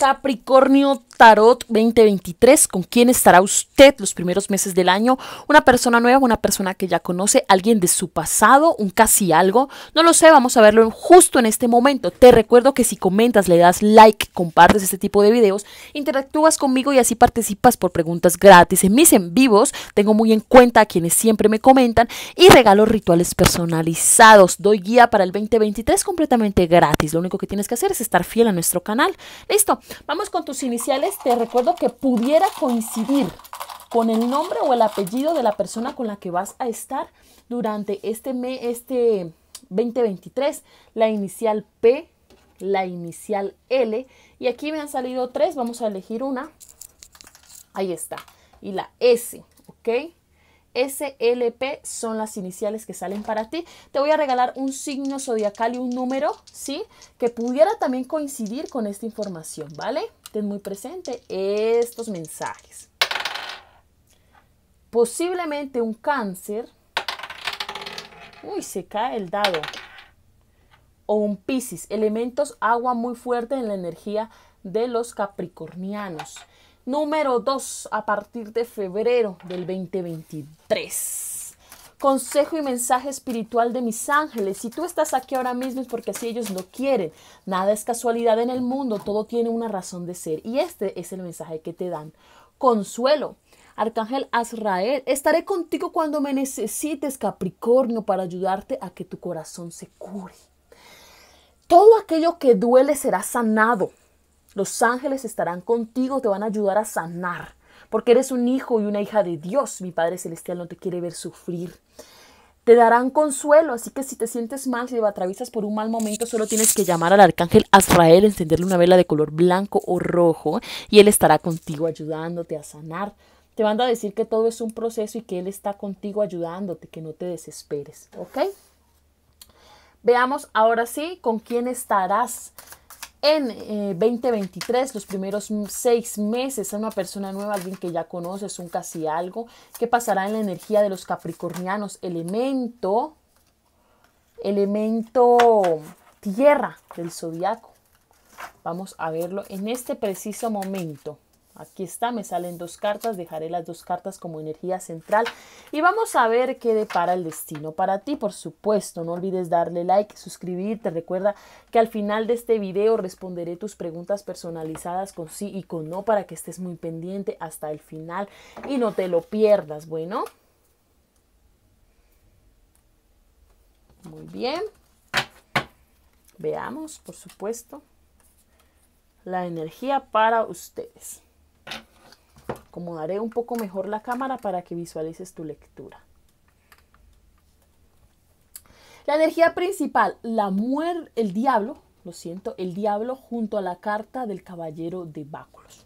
Capricornio Tarot 2023, ¿con quién estará usted los primeros meses del año? Una persona nueva, una persona que ya conoce, alguien de su pasado, un casi algo, no lo sé, vamos a verlo justo en este momento. Te recuerdo que si comentas, le das like, compartes este tipo de videos, interactúas conmigo y así participas por preguntas gratis. En mis en vivos tengo muy en cuenta a quienes siempre me comentan y regalo rituales personalizados. Doy guía para el 2023 completamente gratis. Lo único que tienes que hacer es estar fiel a nuestro canal. Listo. Vamos con tus iniciales. Te recuerdo que pudiera coincidir con el nombre o el apellido de la persona con la que vas a estar durante este mes, este 2023. La inicial P, la inicial L. Y aquí me han salido tres. Vamos a elegir una. Ahí está. Y la S, ¿ok? SLP son las iniciales que salen para ti. Te voy a regalar un signo zodiacal y un número, ¿sí? Que pudiera también coincidir con esta información, ¿vale? Ten muy presente estos mensajes. Posiblemente un cáncer. Uy, se cae el dado. O un piscis, elementos agua muy fuerte en la energía de los capricornianos número 2 a partir de febrero del 2023. Consejo y mensaje espiritual de mis ángeles. Si tú estás aquí ahora mismo es porque así ellos lo quieren. Nada es casualidad en el mundo, todo tiene una razón de ser. Y este es el mensaje que te dan. Consuelo. Arcángel Azrael, estaré contigo cuando me necesites, Capricornio, para ayudarte a que tu corazón se cure. Todo aquello que duele será sanado. Los ángeles estarán contigo, te van a ayudar a sanar, porque eres un hijo y una hija de Dios. Mi Padre Celestial no te quiere ver sufrir. Te darán consuelo, así que si te sientes mal, si te atraviesas por un mal momento, solo tienes que llamar al arcángel Azrael, encenderle una vela de color blanco o rojo, y él estará contigo ayudándote a sanar. Te van a decir que todo es un proceso y que él está contigo ayudándote, que no te desesperes, ¿ok? Veamos ahora sí con quién estarás en 2023, eh, los primeros seis meses, a una persona nueva, alguien que ya conoces, un casi algo, ¿qué pasará en la energía de los capricornianos, elemento, elemento tierra del zodiaco. Vamos a verlo en este preciso momento. Aquí está, me salen dos cartas, dejaré las dos cartas como energía central y vamos a ver qué depara el destino para ti, por supuesto. No olvides darle like, suscribirte, recuerda que al final de este video responderé tus preguntas personalizadas con sí y con no para que estés muy pendiente hasta el final y no te lo pierdas, bueno. Muy bien. Veamos, por supuesto, la energía para ustedes. Acomodaré un poco mejor la cámara para que visualices tu lectura. La energía principal, la muerte, el diablo, lo siento, el diablo junto a la carta del caballero de báculos.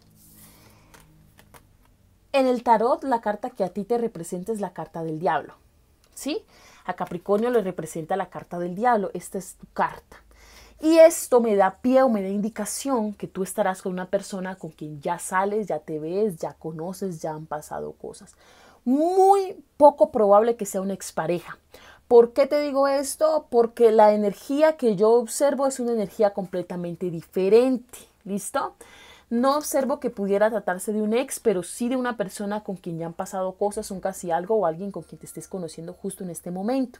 En el tarot, la carta que a ti te representa es la carta del diablo. ¿Sí? A Capricornio le representa la carta del diablo. Esta es tu carta. Y esto me da pie o me da indicación que tú estarás con una persona con quien ya sales, ya te ves, ya conoces, ya han pasado cosas. Muy poco probable que sea una expareja. ¿Por qué te digo esto? Porque la energía que yo observo es una energía completamente diferente. ¿Listo? No observo que pudiera tratarse de un ex, pero sí de una persona con quien ya han pasado cosas, un casi algo o alguien con quien te estés conociendo justo en este momento.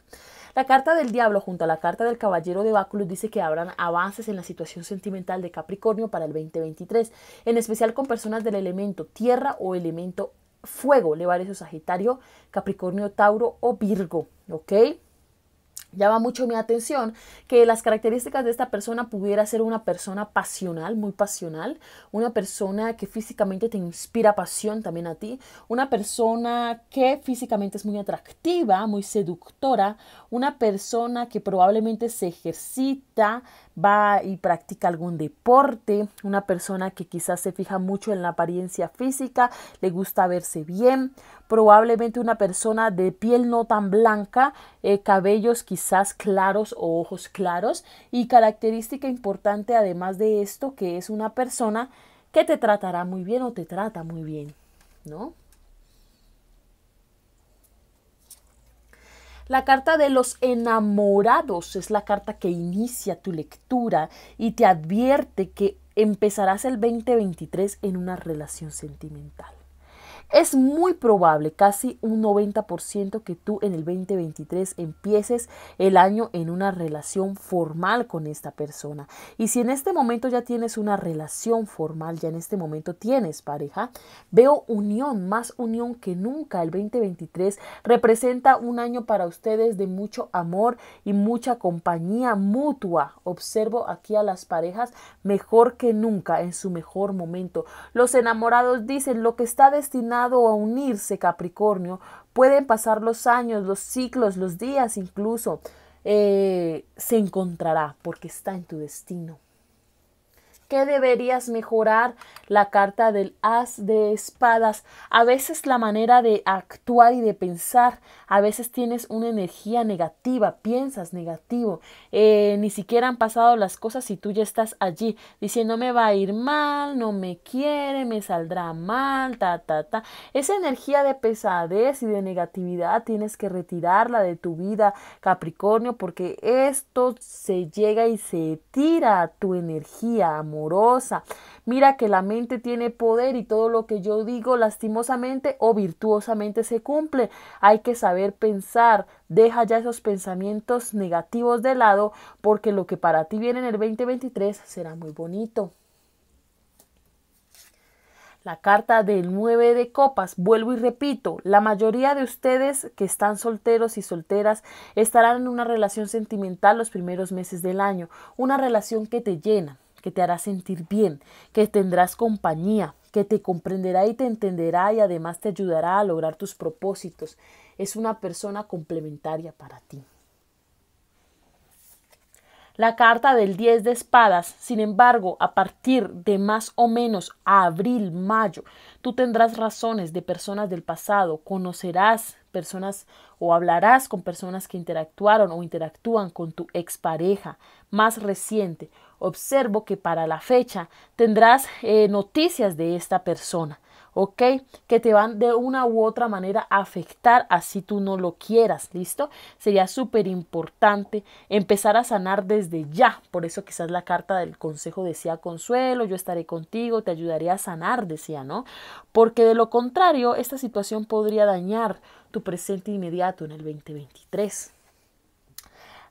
La carta del diablo junto a la carta del caballero de báculos dice que habrán avances en la situación sentimental de Capricornio para el 2023, en especial con personas del elemento tierra o elemento fuego, Levares o Sagitario, Capricornio, Tauro o Virgo, ¿ok? llama mucho mi atención que las características de esta persona pudiera ser una persona pasional, muy pasional, una persona que físicamente te inspira pasión también a ti, una persona que físicamente es muy atractiva, muy seductora, una persona que probablemente se ejercita, va y practica algún deporte, una persona que quizás se fija mucho en la apariencia física, le gusta verse bien, probablemente una persona de piel no tan blanca, eh, cabellos quizás quizás claros o ojos claros y característica importante además de esto que es una persona que te tratará muy bien o te trata muy bien, ¿no? La carta de los enamorados es la carta que inicia tu lectura y te advierte que empezarás el 2023 en una relación sentimental. Es muy probable, casi un 90%, que tú en el 2023 empieces el año en una relación formal con esta persona. Y si en este momento ya tienes una relación formal, ya en este momento tienes pareja, veo unión, más unión que nunca. El 2023 representa un año para ustedes de mucho amor y mucha compañía mutua. Observo aquí a las parejas mejor que nunca, en su mejor momento. Los enamorados dicen lo que está destinado a unirse Capricornio, pueden pasar los años, los ciclos, los días incluso, eh, se encontrará porque está en tu destino. ¿Qué deberías mejorar la carta del as de espadas. A veces la manera de actuar y de pensar, a veces tienes una energía negativa, piensas negativo, eh, ni siquiera han pasado las cosas y tú ya estás allí diciendo me va a ir mal, no me quiere, me saldrá mal, ta, ta, ta. Esa energía de pesadez y de negatividad tienes que retirarla de tu vida, Capricornio, porque esto se llega y se tira a tu energía amorosa. Mira que la mente tiene poder y todo lo que yo digo lastimosamente o virtuosamente se cumple. Hay que saber pensar, deja ya esos pensamientos negativos de lado porque lo que para ti viene en el 2023 será muy bonito. La carta del 9 de copas, vuelvo y repito, la mayoría de ustedes que están solteros y solteras estarán en una relación sentimental los primeros meses del año, una relación que te llena, que te hará sentir bien, que tendrás compañía, que te comprenderá y te entenderá y además te ayudará a lograr tus propósitos. Es una persona complementaria para ti. La carta del 10 de espadas, sin embargo, a partir de más o menos abril, mayo, tú tendrás razones de personas del pasado, conocerás personas o hablarás con personas que interactuaron o interactúan con tu expareja más reciente. Observo que para la fecha tendrás eh, noticias de esta persona. ¿ok? Que te van de una u otra manera a afectar así tú no lo quieras, ¿listo? Sería súper importante empezar a sanar desde ya. Por eso quizás la carta del consejo decía consuelo, yo estaré contigo, te ayudaré a sanar, decía, ¿no? Porque de lo contrario, esta situación podría dañar tu presente inmediato en el 2023.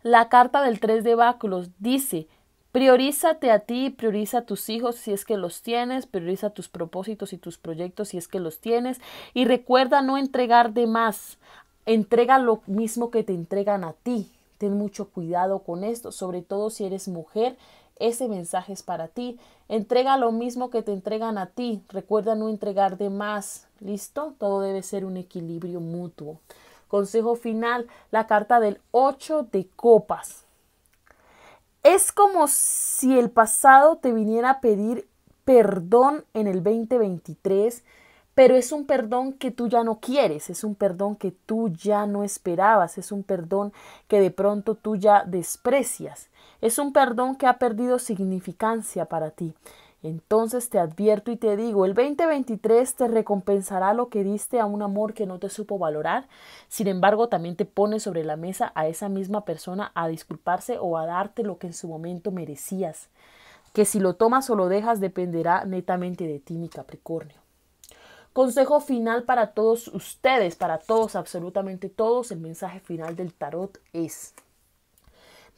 La carta del 3 de báculos dice, Priorízate a ti, prioriza a tus hijos si es que los tienes, prioriza tus propósitos y tus proyectos si es que los tienes y recuerda no entregar de más, entrega lo mismo que te entregan a ti. Ten mucho cuidado con esto, sobre todo si eres mujer, ese mensaje es para ti. Entrega lo mismo que te entregan a ti, recuerda no entregar de más, ¿listo? Todo debe ser un equilibrio mutuo. Consejo final, la carta del 8 de copas. Es como si el pasado te viniera a pedir perdón en el 2023, pero es un perdón que tú ya no quieres, es un perdón que tú ya no esperabas, es un perdón que de pronto tú ya desprecias, es un perdón que ha perdido significancia para ti, entonces te advierto y te digo, el 2023 te recompensará lo que diste a un amor que no te supo valorar, sin embargo también te pone sobre la mesa a esa misma persona a disculparse o a darte lo que en su momento merecías, que si lo tomas o lo dejas dependerá netamente de ti, mi Capricornio. Consejo final para todos ustedes, para todos, absolutamente todos, el mensaje final del tarot es,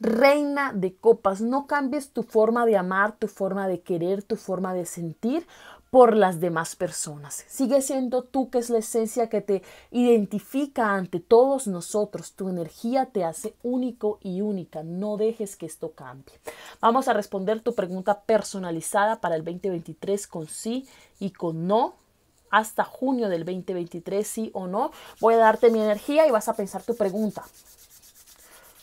reina de copas. No cambies tu forma de amar, tu forma de querer, tu forma de sentir por las demás personas. Sigue siendo tú que es la esencia que te identifica ante todos nosotros. Tu energía te hace único y única. No dejes que esto cambie. Vamos a responder tu pregunta personalizada para el 2023 con sí y con no hasta junio del 2023, sí o no. Voy a darte mi energía y vas a pensar tu pregunta.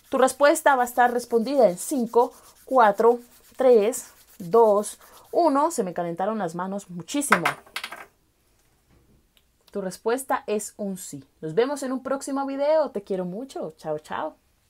Tu respuesta va a estar respondida en 5, 4, 3, 2, 1. Se me calentaron las manos muchísimo. Tu respuesta es un sí. Nos vemos en un próximo video. Te quiero mucho. Chao, chao.